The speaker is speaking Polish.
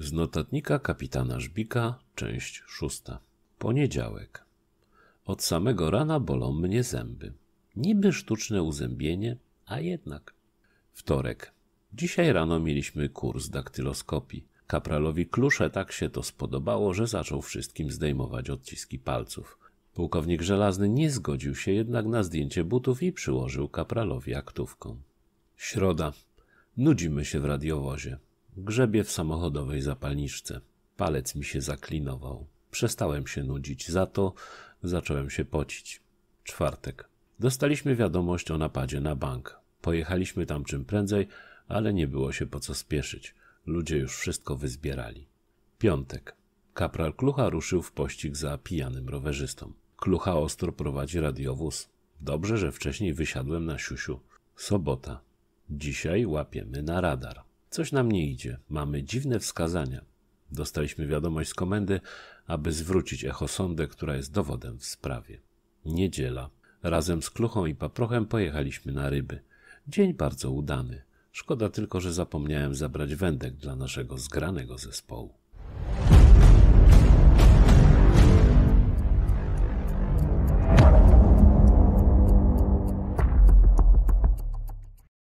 Z notatnika kapitana Żbika, część szósta. Poniedziałek. Od samego rana bolą mnie zęby. Niby sztuczne uzębienie, a jednak. Wtorek. Dzisiaj rano mieliśmy kurs daktyloskopii. Kapralowi Klusze tak się to spodobało, że zaczął wszystkim zdejmować odciski palców. Pułkownik Żelazny nie zgodził się jednak na zdjęcie butów i przyłożył kapralowi aktówką. Środa. Nudzimy się w radiowozie. Grzebie w samochodowej zapalniczce. Palec mi się zaklinował. Przestałem się nudzić, za to zacząłem się pocić. Czwartek. Dostaliśmy wiadomość o napadzie na bank. Pojechaliśmy tam czym prędzej, ale nie było się po co spieszyć. Ludzie już wszystko wyzbierali. Piątek. Kapral Klucha ruszył w pościg za pijanym rowerzystą. Klucha ostro prowadzi radiowóz. Dobrze, że wcześniej wysiadłem na siusiu. Sobota. Dzisiaj łapiemy na radar. Coś nam nie idzie, mamy dziwne wskazania. Dostaliśmy wiadomość z komendy, aby zwrócić echosondę, która jest dowodem w sprawie. Niedziela. Razem z Kluchą i Paprochem pojechaliśmy na ryby. Dzień bardzo udany. Szkoda tylko, że zapomniałem zabrać wędek dla naszego zgranego zespołu.